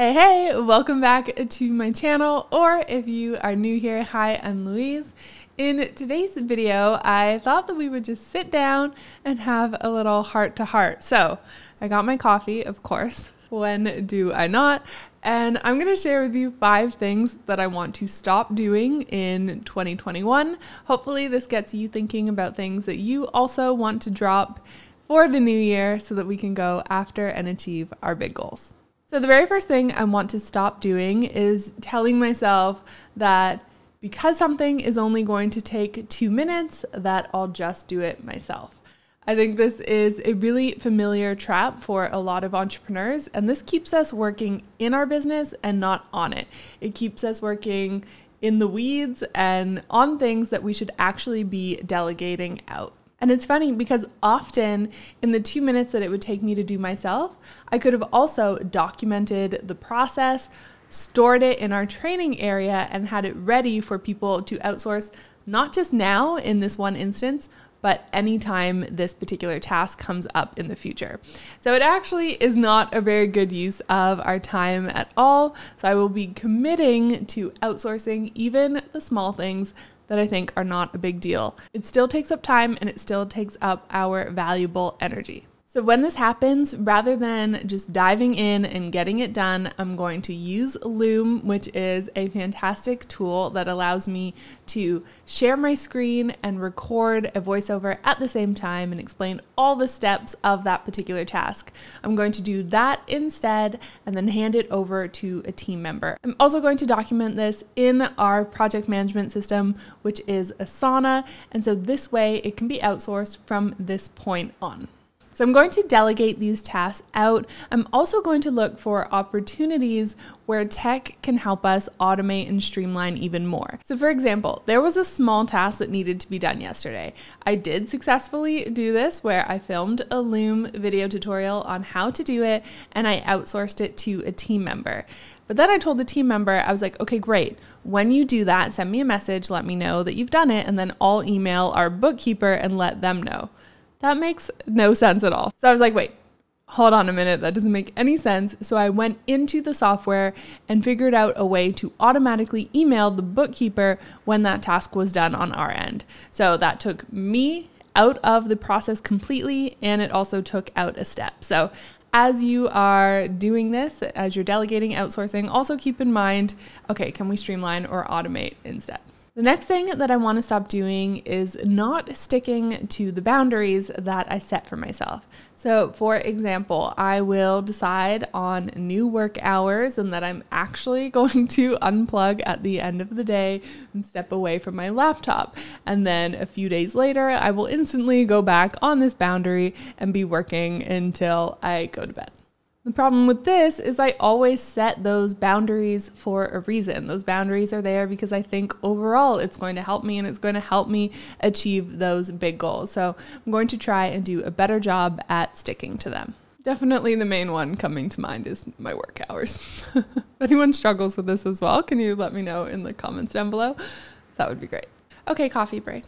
Hey, hey, welcome back to my channel, or if you are new here, hi, I'm Louise. In today's video, I thought that we would just sit down and have a little heart to heart. So I got my coffee, of course. When do I not? And I'm going to share with you five things that I want to stop doing in 2021. Hopefully, this gets you thinking about things that you also want to drop for the new year so that we can go after and achieve our big goals. So, the very first thing I want to stop doing is telling myself that because something is only going to take two minutes, that I'll just do it myself. I think this is a really familiar trap for a lot of entrepreneurs, and this keeps us working in our business and not on it. It keeps us working in the weeds and on things that we should actually be delegating out. And it's funny because often in the two minutes that it would take me to do myself, I could have also documented the process, stored it in our training area, and had it ready for people to outsource, not just now in this one instance, but anytime this particular task comes up in the future. So it actually is not a very good use of our time at all. So I will be committing to outsourcing even the small things that I think are not a big deal. It still takes up time and it still takes up our valuable energy. So, when this happens, rather than just diving in and getting it done, I'm going to use Loom, which is a fantastic tool that allows me to share my screen and record a voiceover at the same time and explain all the steps of that particular task. I'm going to do that instead and then hand it over to a team member. I'm also going to document this in our project management system, which is Asana, and so this way it can be outsourced from this point on. So I'm going to delegate these tasks out. I'm also going to look for opportunities where tech can help us automate and streamline even more. So, for example, there was a small task that needed to be done yesterday. I did successfully do this where I filmed a Loom video tutorial on how to do it and I outsourced it to a team member. But then I told the team member, I was like, okay, great. When you do that, send me a message, let me know that you've done it, and then I'll email our bookkeeper and let them know. That makes no sense at all. So I was like, wait, hold on a minute, that doesn't make any sense. So I went into the software and figured out a way to automatically email the bookkeeper when that task was done on our end. So that took me out of the process completely and it also took out a step. So as you are doing this, as you're delegating, outsourcing, also keep in mind okay, can we streamline or automate instead? The next thing that I want to stop doing is not sticking to the boundaries that I set for myself. So, for example, I will decide on new work hours and that I'm actually going to unplug at the end of the day and step away from my laptop. And then a few days later, I will instantly go back on this boundary and be working until I go to bed. The problem with this is I always set those boundaries for a reason. Those boundaries are there because I think overall it's going to help me and it's going to help me achieve those big goals. So I'm going to try and do a better job at sticking to them. Definitely the main one coming to mind is my work hours. if anyone struggles with this as well, can you let me know in the comments down below? That would be great. Okay, coffee break.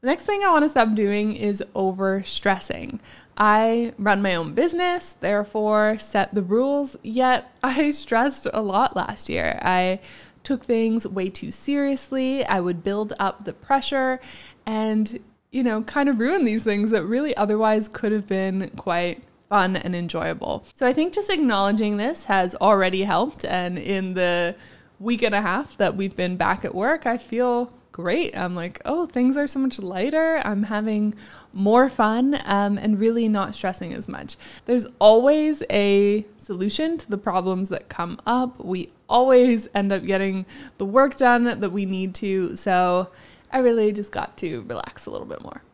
The next thing I want to stop doing is over stressing. I run my own business, therefore set the rules, yet I stressed a lot last year. I took things way too seriously. I would build up the pressure and, you know, kind of ruin these things that really otherwise could have been quite fun and enjoyable. So I think just acknowledging this has already helped. And in the week and a half that we've been back at work, I feel great. I'm like, oh, things are so much lighter. I'm having more fun um, and really not stressing as much. There's always a solution to the problems that come up. We always end up getting the work done that we need to. So I really just got to relax a little bit more.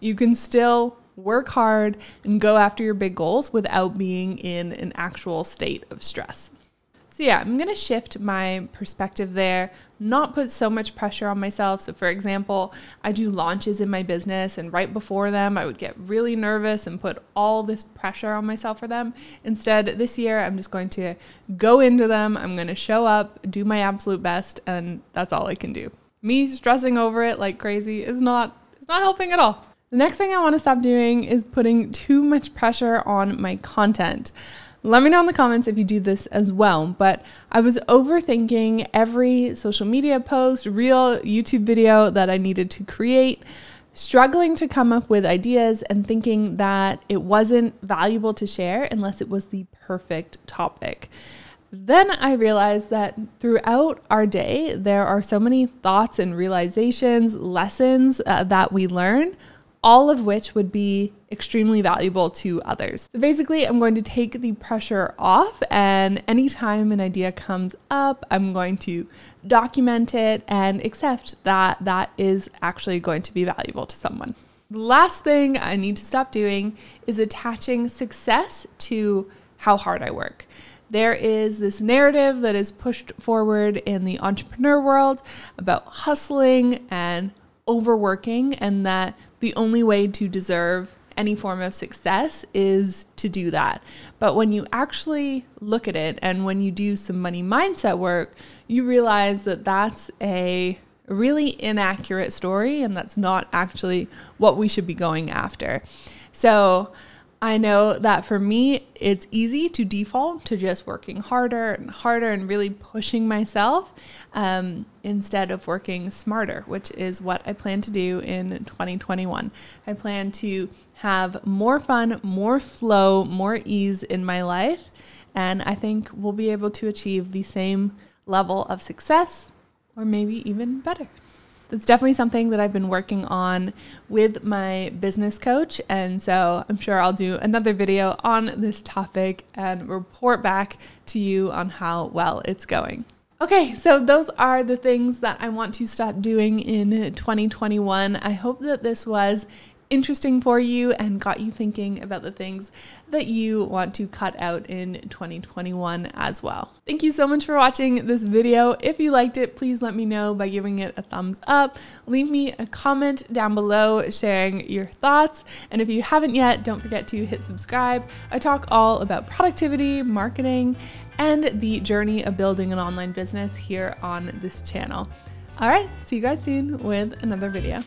You can still work hard and go after your big goals without being in an actual state of stress. So, yeah, I'm going to shift my perspective there, not put so much pressure on myself. So, for example, I do launches in my business, and right before them, I would get really nervous and put all this pressure on myself for them. Instead, this year, I'm just going to go into them. I'm going to show up, do my absolute best, and that's all I can do. Me stressing over it like crazy is not it's not helping at all. The next thing I want to stop doing is putting too much pressure on my content. Let me know in the comments if you do this as well. But I was overthinking every social media post, real YouTube video that I needed to create, struggling to come up with ideas and thinking that it wasn't valuable to share unless it was the perfect topic. Then I realized that throughout our day, there are so many thoughts and realizations, lessons uh, that we learn all of which would be extremely valuable to others. So basically, I'm going to take the pressure off, and anytime an idea comes up, I'm going to document it and accept that that is actually going to be valuable to someone. The last thing I need to stop doing is attaching success to how hard I work there is this narrative that is pushed forward in the entrepreneur world about hustling and overworking, and that the only way to deserve any form of success is to do that. But when you actually look at it and when you do some money mindset work, you realize that that's a really inaccurate story and that's not actually what we should be going after. So, I know that for me, it's easy to default to just working harder and harder and really pushing myself um, instead of working smarter, which is what I plan to do in 2021. I plan to have more fun, more flow, more ease in my life, and I think we'll be able to achieve the same level of success or maybe even better that's definitely something that I've been working on with my business coach. And so I'm sure I'll do another video on this topic and report back to you on how well it's going. Okay, so those are the things that I want to stop doing in 2021. I hope that this was interesting for you and got you thinking about the things that you want to cut out in 2021 as well. Thank you so much for watching this video. If you liked it, please let me know by giving it a thumbs up. Leave me a comment down below sharing your thoughts. And if you haven't yet, don't forget to hit subscribe. I talk all about productivity, marketing, and the journey of building an online business here on this channel. All right, see you guys soon with another video.